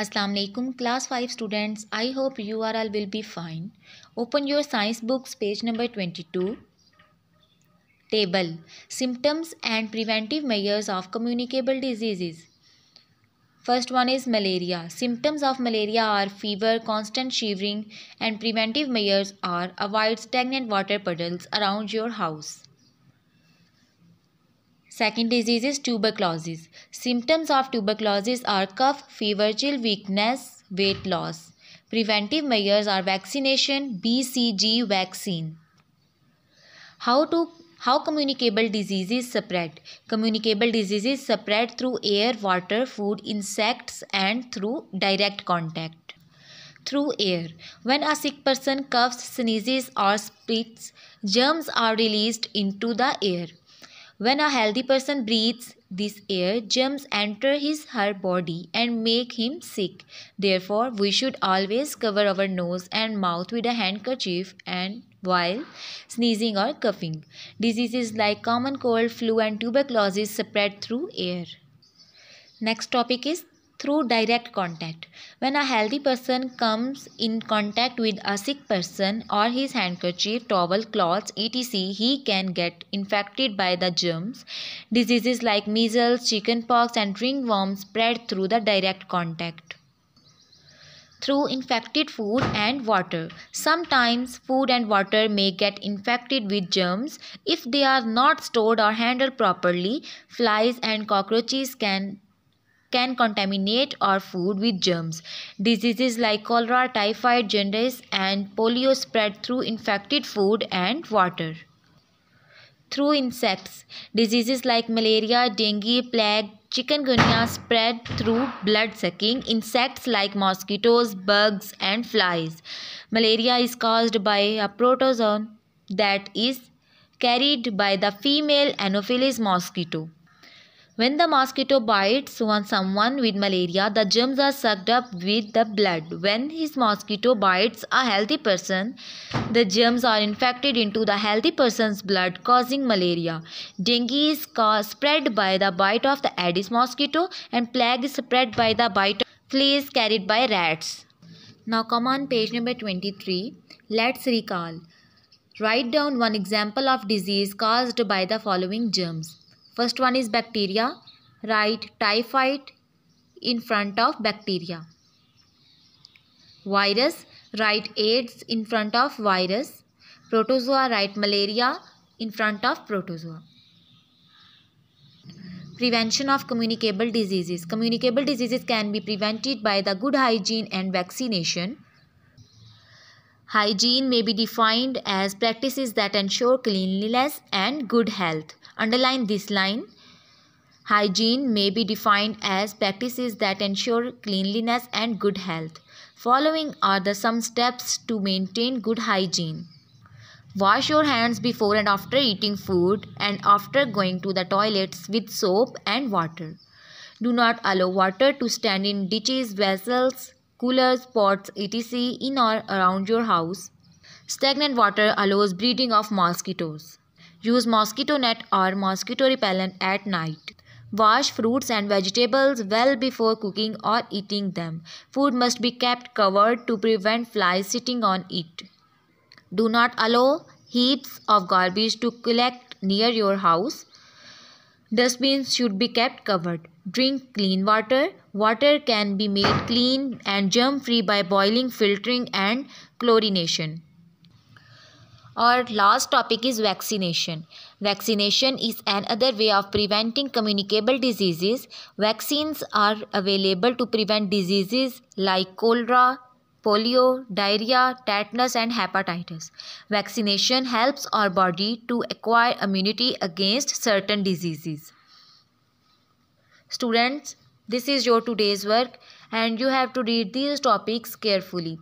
Assalamu alaikum class 5 students I hope you are all will be fine open your science books page number 22 table symptoms and preventive measures of communicable diseases first one is malaria symptoms of malaria are fever constant shivering and preventive measures are avoid stagnant water puddles around your house Second disease is tuberculosis. Symptoms of tuberculosis are cough, fever, chill, weakness, weight loss. Preventive measures are vaccination, BCG vaccine. How to how communicable diseases spread? Communicable diseases spread through air, water, food, insects and through direct contact. Through air. When a sick person coughs, sneezes or spits, germs are released into the air. When a healthy person breathes this air, germs enter his her body and make him sick. Therefore, we should always cover our nose and mouth with a handkerchief and while sneezing or coughing. Diseases like common cold, flu and tuberculosis spread through air. Next topic is through direct contact. When a healthy person comes in contact with a sick person or his handkerchief, towel, cloths, etc., he can get infected by the germs. Diseases like measles, chickenpox, and ringworm spread through the direct contact through infected food and water. Sometimes food and water may get infected with germs if they are not stored or handled properly. Flies and cockroaches can can contaminate our food with germs. Diseases like cholera, typhoid, jaundice and polio spread through infected food and water. Through insects, diseases like malaria, dengue, plague, chikungunya spread through blood sucking insects like mosquitoes, bugs and flies. Malaria is caused by a protozoan that is carried by the female Anopheles mosquito. When the mosquito bites on someone with malaria, the germs are sucked up with the blood. When his mosquito bites a healthy person, the germs are infected into the healthy person's blood, causing malaria. Dengue is spread by the bite of the Aedes mosquito, and plague is spread by the bite of fleas carried by rats. Now come on page number 23. Let's recall. Write down one example of disease caused by the following germs. First one is bacteria. Write typhoid in front of bacteria. Virus. Write AIDS in front of virus. Protozoa. Write malaria in front of protozoa. Prevention of communicable diseases. Communicable diseases can be prevented by the good hygiene and vaccination. Hygiene may be defined as practices that ensure cleanliness and good health. Underline this line. Hygiene may be defined as practices that ensure cleanliness and good health. Following are the some steps to maintain good hygiene. Wash your hands before and after eating food and after going to the toilets with soap and water. Do not allow water to stand in ditches, vessels, coolers, pots, etc. in or around your house. Stagnant water allows breeding of mosquitoes. Use mosquito net or mosquito repellent at night. Wash fruits and vegetables well before cooking or eating them. Food must be kept covered to prevent flies sitting on it. Do not allow heaps of garbage to collect near your house. Dustbins should be kept covered. Drink clean water. Water can be made clean and germ free by boiling, filtering, and chlorination. Our last topic is vaccination. Vaccination is another way of preventing communicable diseases. Vaccines are available to prevent diseases like cholera, polio, diarrhea, tetanus and hepatitis. Vaccination helps our body to acquire immunity against certain diseases. Students, this is your today's work and you have to read these topics carefully.